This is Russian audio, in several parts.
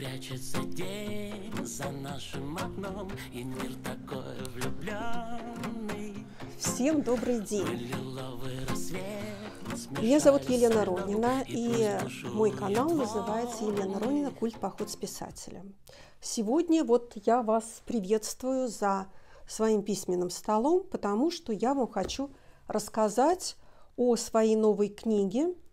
прячется день за нашим окном, и мир такой влюбленный. Всем добрый день! Меня зовут Елена Роднина, и мой канал называется «Елена Роднина. Культ поход с писателем». Сегодня вот я вас приветствую за своим письменным столом, потому что я вам хочу рассказать о своей новой книге –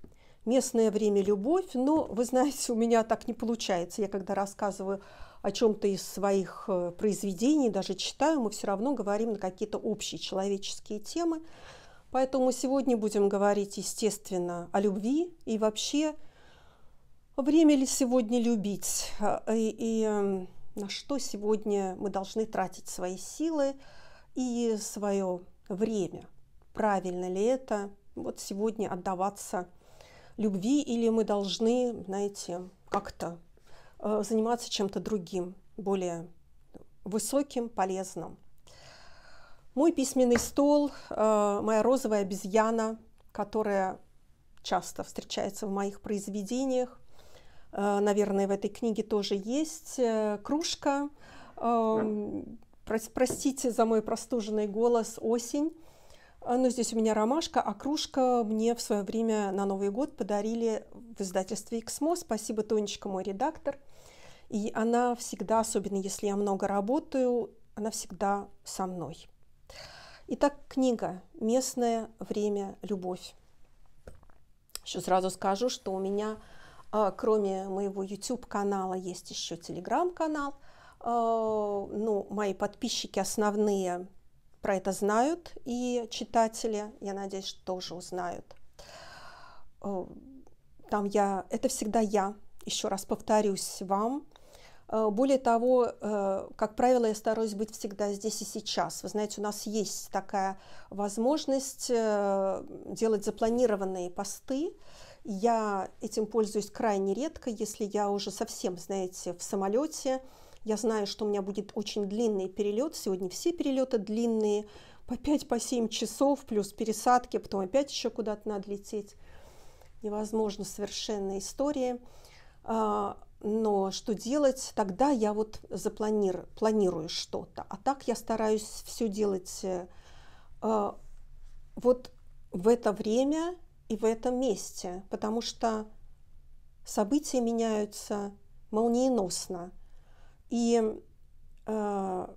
местное время любовь, но вы знаете, у меня так не получается. Я когда рассказываю о чем-то из своих э, произведений, даже читаю, мы все равно говорим на какие-то общие человеческие темы. Поэтому сегодня будем говорить, естественно, о любви и вообще, время ли сегодня любить а, и, и эм, на что сегодня мы должны тратить свои силы и свое время. Правильно ли это вот сегодня отдаваться любви, или мы должны, знаете, как-то э, заниматься чем-то другим, более высоким, полезным. Мой письменный стол, э, моя розовая обезьяна, которая часто встречается в моих произведениях, э, наверное, в этой книге тоже есть, кружка, эм, простите за мой простуженный голос, осень, а, ну, здесь у меня ромашка, а кружка мне в свое время на Новый год подарили в издательстве «Эксмо». Спасибо, Тонечка, мой редактор. И она всегда, особенно если я много работаю, она всегда со мной. Итак, книга «Местное время. Любовь». Еще сразу скажу, что у меня, а, кроме моего YouTube-канала, есть еще Telegram-канал. А, ну, мои подписчики основные про это знают и читатели, я надеюсь, тоже узнают. Э, там я, это всегда я, еще раз повторюсь вам. Э, более того, э, как правило, я стараюсь быть всегда здесь и сейчас. Вы знаете, у нас есть такая возможность делать запланированные посты. Я этим пользуюсь крайне редко, если я уже совсем, знаете, в самолете, я знаю, что у меня будет очень длинный перелет. Сегодня все перелеты длинные, по 5-7 по семь часов, плюс пересадки, а потом опять еще куда-то надо лететь. Невозможно совершенно история. А, но что делать? Тогда я вот запланирую, планирую что-то. А так я стараюсь все делать э, а, вот в это время и в этом месте, потому что события меняются молниеносно. И э,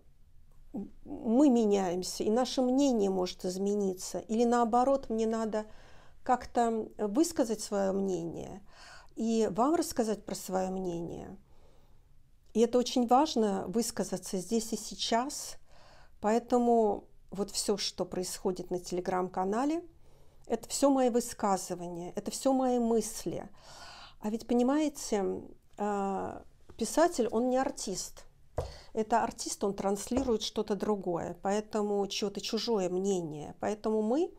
мы меняемся, и наше мнение может измениться. Или наоборот, мне надо как-то высказать свое мнение и вам рассказать про свое мнение. И это очень важно высказаться здесь и сейчас. Поэтому вот все, что происходит на телеграм-канале, это все мои высказывания, это все мои мысли. А ведь понимаете, а, писатель, он не артист. Это артист, он транслирует что-то другое, поэтому чье-то чужое мнение. Поэтому мы,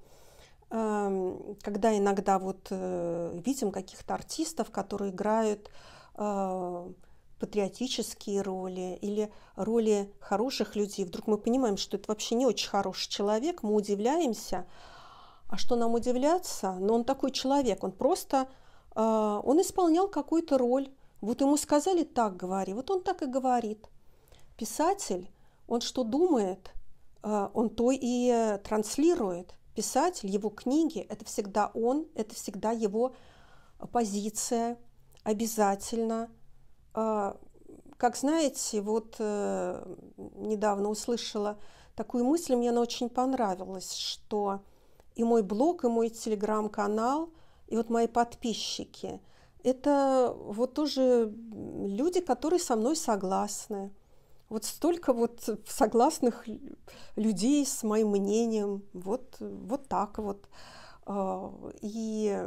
эм, когда иногда вот э, видим каких-то артистов, которые играют э, патриотические роли или роли хороших людей, вдруг мы понимаем, что это вообще не очень хороший человек, мы удивляемся. А что нам удивляться? Но ну, он такой человек, он просто, э, он исполнял какую-то роль, вот ему сказали так говори, вот он так и говорит. Писатель, он что думает, э, он то и э, транслирует. Писатель, его книги – это всегда он, это всегда его позиция, обязательно. Э, как знаете, вот недавно услышала такую мысль, мне она очень понравилась, что и мой блог, и мой телеграм-канал, и вот мои подписчики – это вот тоже люди, которые со мной согласны. Вот столько вот согласных людей с моим мнением, вот, вот так вот. А, и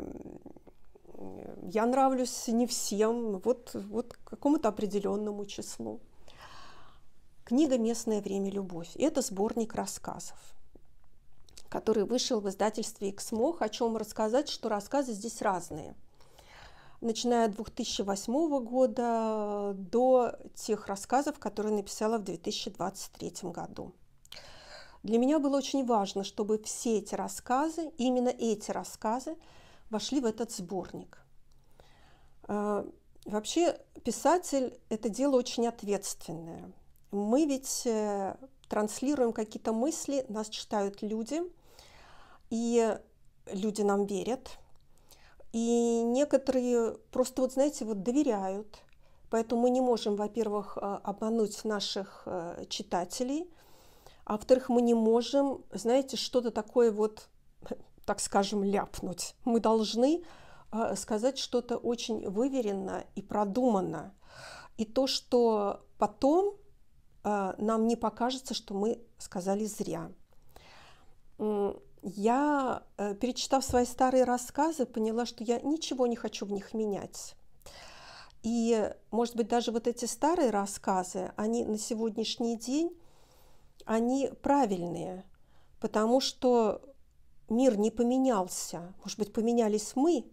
я нравлюсь не всем, вот, вот какому-то определенному числу. Книга «Местное время. Любовь» – это сборник рассказов, который вышел в издательстве «Эксмо». Хочу вам рассказать, что рассказы здесь разные – начиная от 2008 года до тех рассказов, которые написала в 2023 году. Для меня было очень важно, чтобы все эти рассказы, именно эти рассказы, вошли в этот сборник. А, вообще писатель – это дело очень ответственное. Мы ведь э, транслируем какие-то мысли, нас читают люди, и люди нам верят – и некоторые просто, вот знаете, вот доверяют. Поэтому мы не можем, во-первых, э, обмануть наших э, читателей, а во-вторых, мы не можем, знаете, что-то такое вот, так скажем, ляпнуть. Мы должны э, сказать что-то очень выверенно и продуманно. И то, что потом нам не покажется, что мы сказали зря я, э, перечитав свои старые рассказы, поняла, что я ничего не хочу в них менять. И, может быть, даже вот эти старые рассказы, они на сегодняшний день, они правильные, потому что мир не поменялся. Может быть, поменялись мы,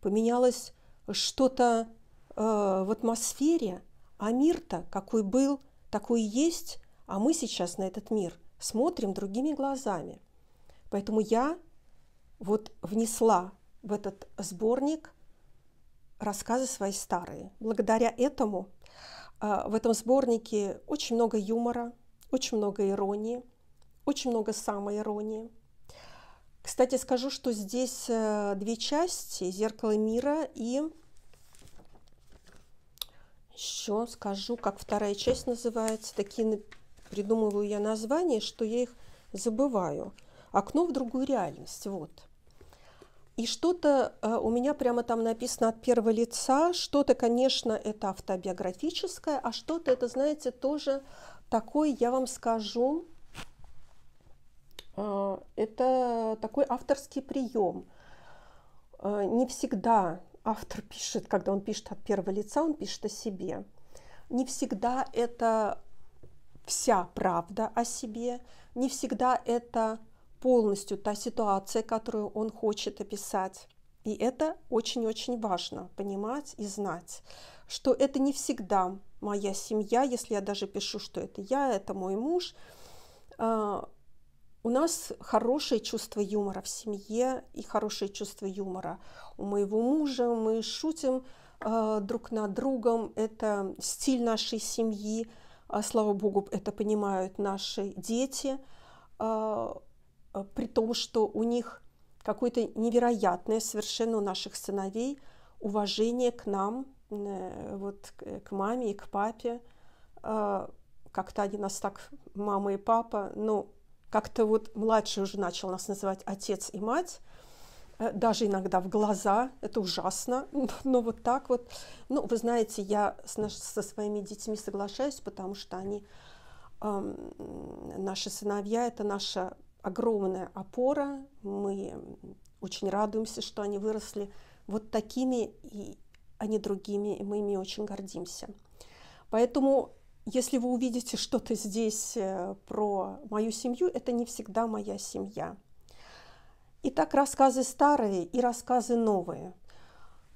поменялось что-то э, в атмосфере, а мир-то какой был, такой и есть, а мы сейчас на этот мир смотрим другими глазами – Поэтому я вот внесла в этот сборник рассказы свои старые. Благодаря этому а, в этом сборнике очень много юмора, очень много иронии, очень много самоиронии. Кстати, скажу, что здесь э, две части, «Зеркало мира» и еще скажу, как вторая часть называется. Такие придумываю я названия, что я их забываю – окно в другую реальность. Вот. И что-то э, у меня прямо там написано от первого лица, что-то, конечно, это автобиографическое, а что-то это, знаете, тоже такой, я вам скажу, э, это такой авторский прием. Э, не всегда автор пишет, когда он пишет от первого лица, он пишет о себе. Не всегда это вся правда о себе, не всегда это полностью та ситуация, которую он хочет описать. И это очень-очень важно понимать и знать, что это не всегда моя семья, если я даже пишу, что это я, это мой муж. А, у нас хорошее чувство юмора в семье и хорошее чувство юмора. У моего мужа мы шутим а, друг над другом, это стиль нашей семьи, а, слава богу, это понимают наши дети. Э, при том, что у них какое-то невероятное совершенно у наших сыновей уважение к нам, э, вот э, к маме и к папе. Как-то они нас так, мама и папа, ну, как-то вот младший уже начал нас называть отец и мать, даже иногда в глаза, это ужасно, но вот так вот. Ну, вы знаете, я со своими детьми соглашаюсь, потому что они, эм, наши сыновья, это наша огромная опора. Мы очень радуемся, что они выросли вот такими, и, они а другими, и мы ими очень гордимся. Поэтому, если вы увидите что-то здесь э, про мою семью, это не всегда моя семья. Итак, рассказы старые и рассказы новые.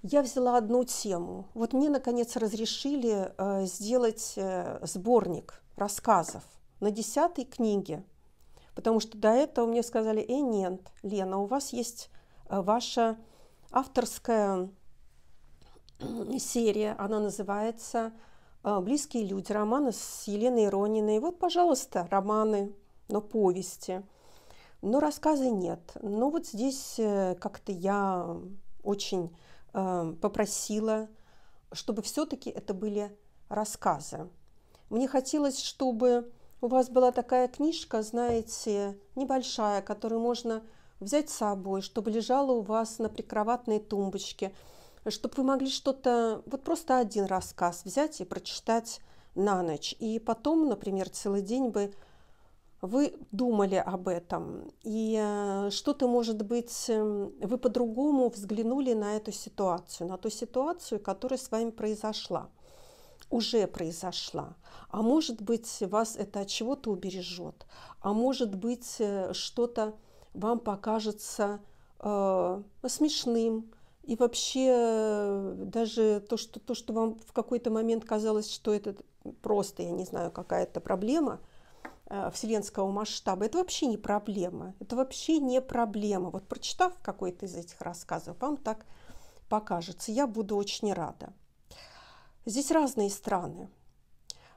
Я взяла одну тему. Вот мне, наконец, разрешили э, сделать э, сборник рассказов на десятой книге – Потому что до этого мне сказали, э, нет, Лена, у вас есть э, ваша авторская серия, она называется э, «Близкие люди», романы с Еленой Ирониной. Вот, пожалуйста, романы, но повести. Но рассказы нет. Но вот здесь э, как-то я очень попросила, чтобы все-таки это были рассказы. Мне хотелось, чтобы у вас была такая книжка, знаете, небольшая, которую можно взять с собой, чтобы лежала у вас на прикроватной тумбочке, чтобы вы могли что-то, вот просто один рассказ взять и прочитать на ночь. И потом, например, целый день бы вы думали об этом, и э, что-то, может быть, эм, вы по-другому взглянули на эту ситуацию, на ту ситуацию, которая с вами произошла – уже произошла. А может быть, вас это от чего-то убережет. А может быть, э, что-то вам покажется э, смешным. И вообще э, даже то что, то, что вам в какой-то момент казалось, что это просто, я не знаю, какая-то проблема э, вселенского масштаба, это вообще не проблема. Это вообще не проблема. Вот прочитав какой-то из этих рассказов, вам так покажется. Я буду очень рада. Здесь разные страны.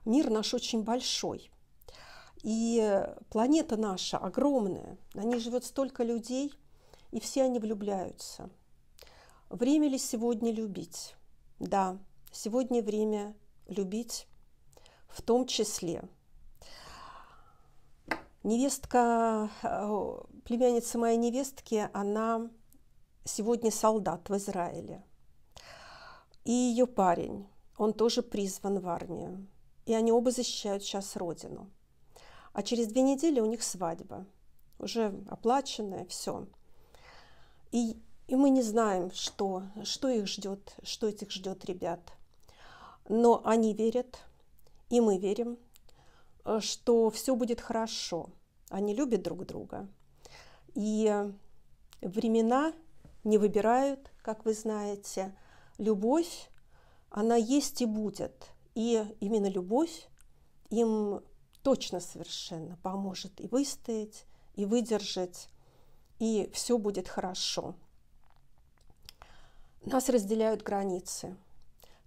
Мир наш очень большой. И планета наша огромная. На ней живет столько людей, и все они влюбляются. Время ли сегодня любить? Да, сегодня время любить в том числе. Невестка, э, племянница моей невестки, она сегодня солдат в Израиле. И ее парень. Он тоже призван в армию. И они оба защищают сейчас родину. А через две недели у них свадьба. Уже оплаченная, все. И, и мы не знаем, что, что их ждет, что этих ждет ребят. Но они верят, и мы верим, э, что все будет хорошо. Они любят друг друга. И времена не выбирают, как вы знаете. Любовь она есть и будет. И именно любовь им точно совершенно поможет и выстоять, и выдержать, и все будет хорошо. Нас разделяют границы.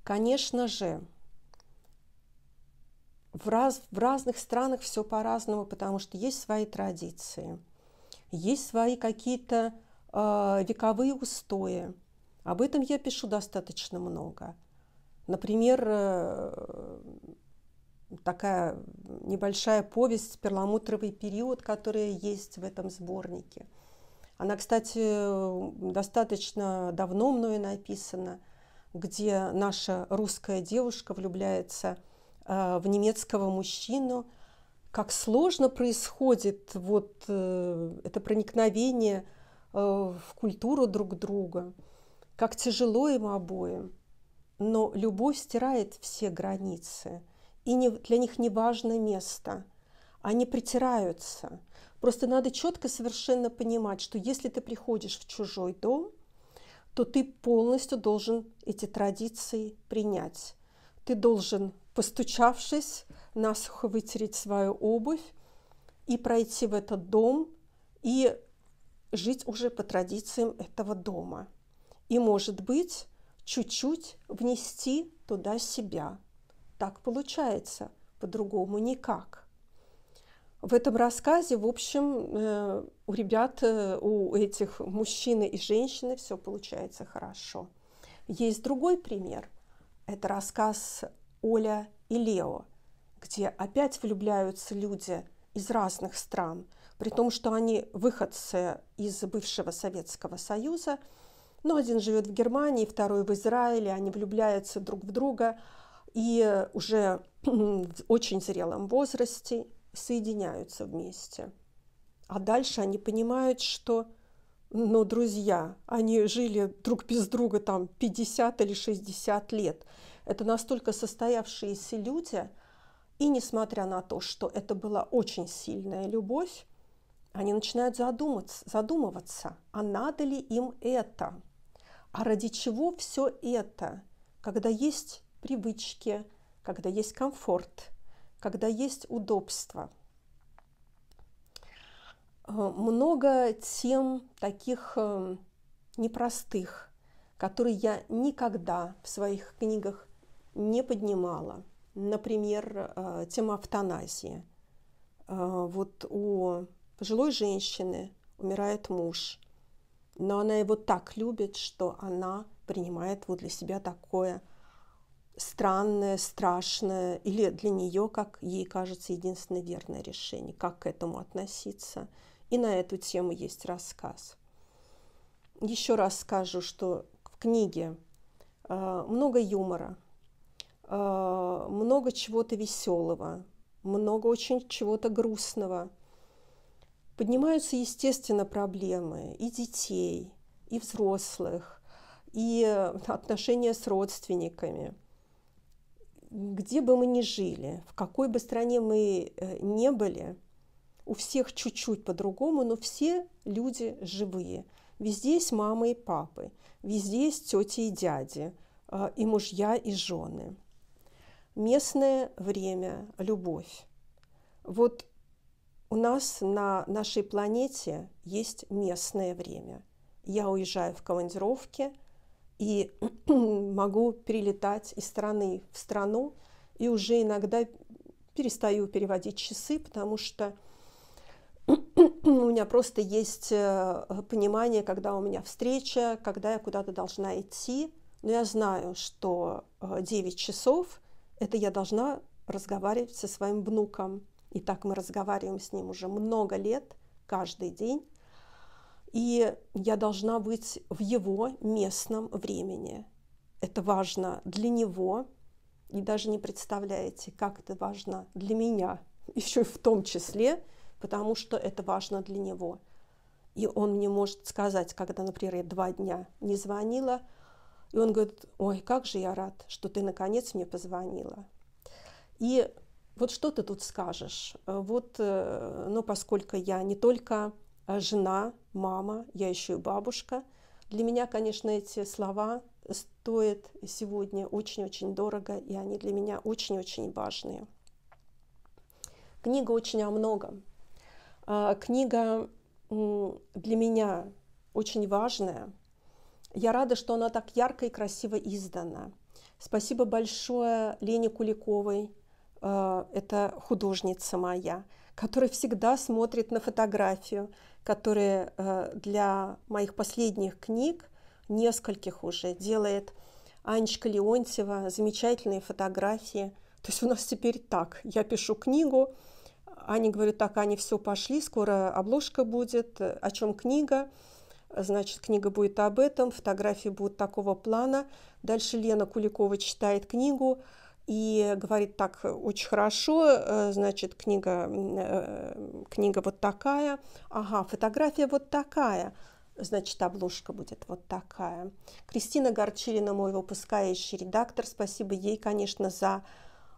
Конечно же, в, раз, в разных странах все по-разному, потому что есть свои традиции, есть свои какие-то э, вековые устои. Об этом я пишу достаточно много – Например, э, такая небольшая повесть «Перламутровый период», которая есть в этом сборнике. Она, кстати, достаточно давно мною написана, где наша русская девушка влюбляется э, в немецкого мужчину. Как сложно происходит вот э, это проникновение в культуру друг друга, как тяжело им обоим – но любовь стирает все границы, и не, для них не важно место. Они притираются. Просто надо четко совершенно понимать, что если ты приходишь в чужой дом, то ты полностью должен эти традиции принять. Ты должен, постучавшись, насухо вытереть свою обувь и пройти в этот дом и жить уже по традициям этого дома. И, может быть, чуть-чуть внести туда себя. Так получается, по-другому никак. В этом рассказе, в общем, э, у ребят, э, у этих мужчины и женщины все получается хорошо. Есть другой пример. Это рассказ Оля и Лео, где опять влюбляются люди из разных стран, при том, что они выходцы из бывшего Советского Союза – но ну, один живет в Германии, второй в Израиле, они влюбляются друг в друга и уже в очень зрелом возрасте соединяются вместе. А дальше они понимают, что но ну, друзья, они жили друг без друга там 50 или 60 лет. Это настолько состоявшиеся люди, и несмотря на то, что это была очень сильная любовь, они начинают задуматься, задумываться, а надо ли им это? А ради чего все это, когда есть привычки, когда есть комфорт, когда есть удобство? Э, много тем таких э, непростых, которые я никогда в своих книгах не поднимала. Например, э, тема автоназии. Вот у пожилой женщины умирает муж – но она его так любит, что она принимает вот для себя такое странное, страшное, или для нее, как ей кажется, единственное верное решение, как к этому относиться. И на эту тему есть рассказ. Еще раз скажу, что в книге э, много юмора, э, много чего-то веселого, много очень чего-то грустного – поднимаются, естественно, проблемы и детей, и взрослых, и э, отношения с родственниками. Где бы мы ни жили, в какой бы стране мы э, не были, у всех чуть-чуть по-другому, но все люди живые. Везде есть мамы и папы, везде есть тети и дяди, э, и мужья и жены. Местное время – любовь. Вот у нас на нашей планете есть местное время. Я уезжаю в командировки и могу перелетать из страны в страну, и уже иногда перестаю переводить часы, потому что у меня просто есть э, понимание, когда у меня встреча, когда я куда-то должна идти. Но я знаю, что 9 э, часов – это я должна разговаривать со своим внуком – и так мы разговариваем с ним уже много лет, каждый день. И я должна быть в его местном времени. Это важно для него. И даже не представляете, как это важно для меня, еще и в том числе, потому что это важно для него. И он мне может сказать, когда, например, я два дня не звонила, и он говорит, ой, как же я рад, что ты наконец мне позвонила. И вот что ты тут скажешь? Э, вот, э, ну, поскольку я не только э, жена, мама, я еще и бабушка, для меня, конечно, эти слова стоят сегодня очень-очень дорого, и они для меня очень-очень важные. Книга очень о многом. А, книга для меня очень важная. Я рада, что она так ярко и красиво издана. Спасибо большое Лене Куликовой, а, это художница моя, которая всегда смотрит на фотографию, которая а, для моих последних книг, нескольких уже, делает Анечка Леонтьева, замечательные фотографии. То есть у нас теперь так, я пишу книгу, они говорят, так, они все, пошли, скоро обложка будет, о чем книга, значит, книга будет об этом, фотографии будут такого плана. Дальше Лена Куликова читает книгу, и говорит так, очень хорошо, э, значит, книга, э, э, книга вот такая, ага, фотография вот такая, значит, обложка будет вот такая. Кристина Горчилина, мой выпускающий редактор, спасибо ей, конечно, за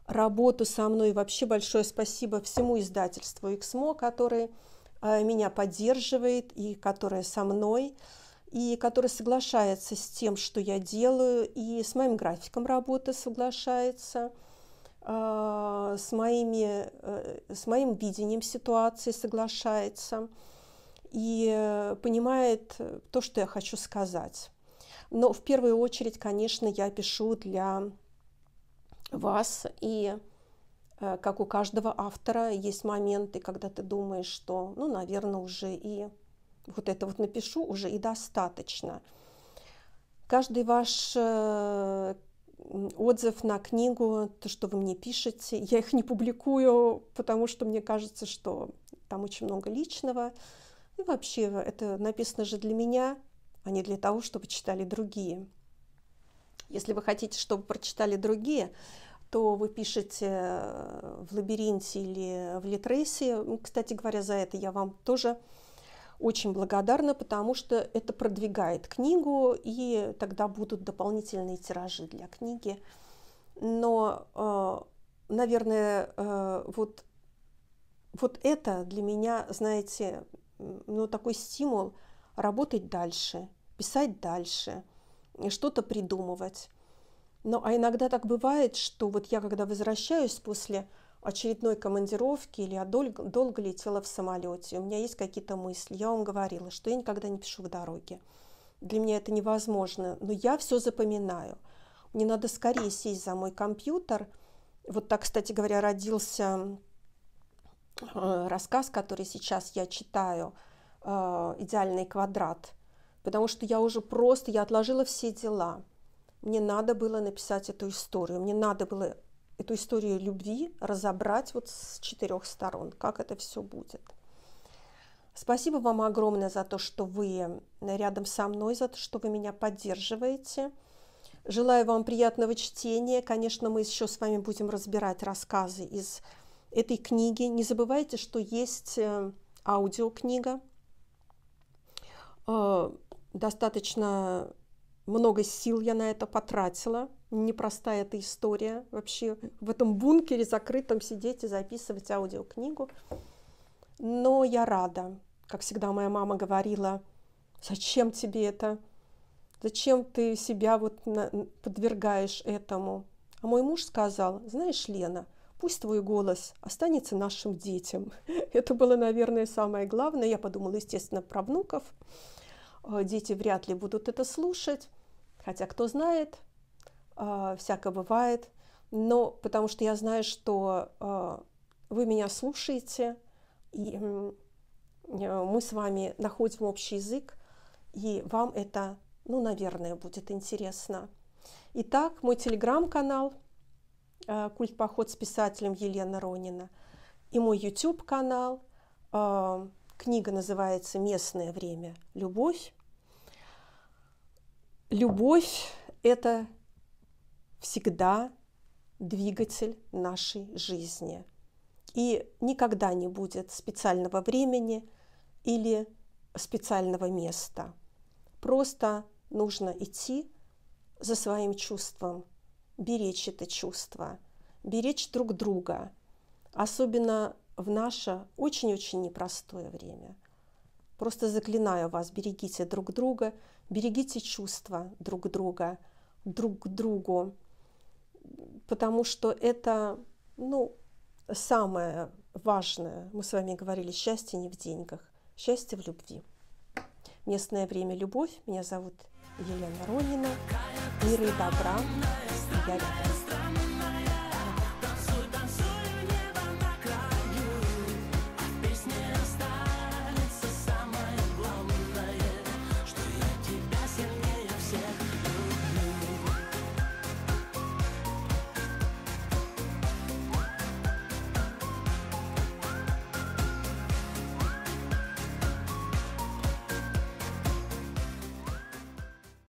работу со мной. И вообще большое спасибо всему издательству Иксмо, который меня поддерживает и которое со мной и который соглашается с тем, что я делаю, и с моим графиком работы соглашается, а, с, моими, э, с моим видением ситуации соглашается и понимает то, что я хочу сказать. Но в первую очередь, конечно, я пишу для вас, и э, как у каждого автора есть моменты, когда ты думаешь, что, ну, наверное, уже и вот это вот напишу уже и достаточно. Каждый ваш э, отзыв на книгу, то, что вы мне пишете, я их не публикую, потому что мне кажется, что там очень много личного. И вообще, это написано же для меня, а не для того, чтобы читали другие. Если вы хотите, чтобы прочитали другие, то вы пишете э, в лабиринте или в литресе. Кстати говоря, за это я вам тоже очень благодарна, потому что это продвигает книгу, и тогда будут дополнительные тиражи для книги. Но, а, наверное, а, вот, вот это для меня, знаете, ну, такой стимул работать дальше, писать дальше, что-то придумывать. Но а иногда так бывает, что вот я, когда возвращаюсь после очередной командировке или я долго, долго летела в самолете, у меня есть какие-то мысли. Я вам говорила, что я никогда не пишу в дороге. Для меня это невозможно, но я все запоминаю. Мне надо скорее сесть за мой компьютер. Вот так, кстати говоря, родился э, рассказ, который сейчас я читаю, э, «Идеальный квадрат», потому что я уже просто, я отложила все дела. Мне надо было написать эту историю, мне надо было эту историю любви разобрать вот с четырех сторон, как это все будет. Спасибо вам огромное за то, что вы рядом со мной, за то, что вы меня поддерживаете. Желаю вам приятного чтения. Конечно, мы еще с вами будем разбирать рассказы из этой книги. Не забывайте, что есть э, аудиокнига. Э, достаточно много сил я на это потратила – непростая эта история вообще в этом бункере закрытом сидеть и записывать аудиокнигу. Но я рада. Как всегда моя мама говорила, зачем тебе это? Зачем ты себя вот подвергаешь этому? А мой муж сказал, знаешь, Лена, пусть твой голос останется нашим детям. Это было, наверное, самое главное. Я подумала, естественно, про внуков. Э, дети вряд ли будут это слушать. Хотя, кто знает, а, всякое бывает, но потому что я знаю, что а, вы меня слушаете, и э, мы с вами находим общий язык, и вам это, ну, наверное, будет интересно. Итак, мой телеграм-канал а, «Культ поход» с писателем Елена Ронина и мой YouTube-канал Книга называется «Местное время. Любовь». Любовь – это всегда двигатель нашей жизни. И никогда не будет специального времени или специального места. Просто нужно идти за своим чувством, беречь это чувство, беречь друг друга, особенно в наше очень-очень непростое время. Просто заклинаю вас, берегите друг друга, берегите чувства друг друга, друг к другу, потому что это, ну, самое важное, мы с вами говорили, счастье не в деньгах, счастье в любви. Местное время «Любовь». Меня зовут Елена Ронина. Мира и добра. Я рядом.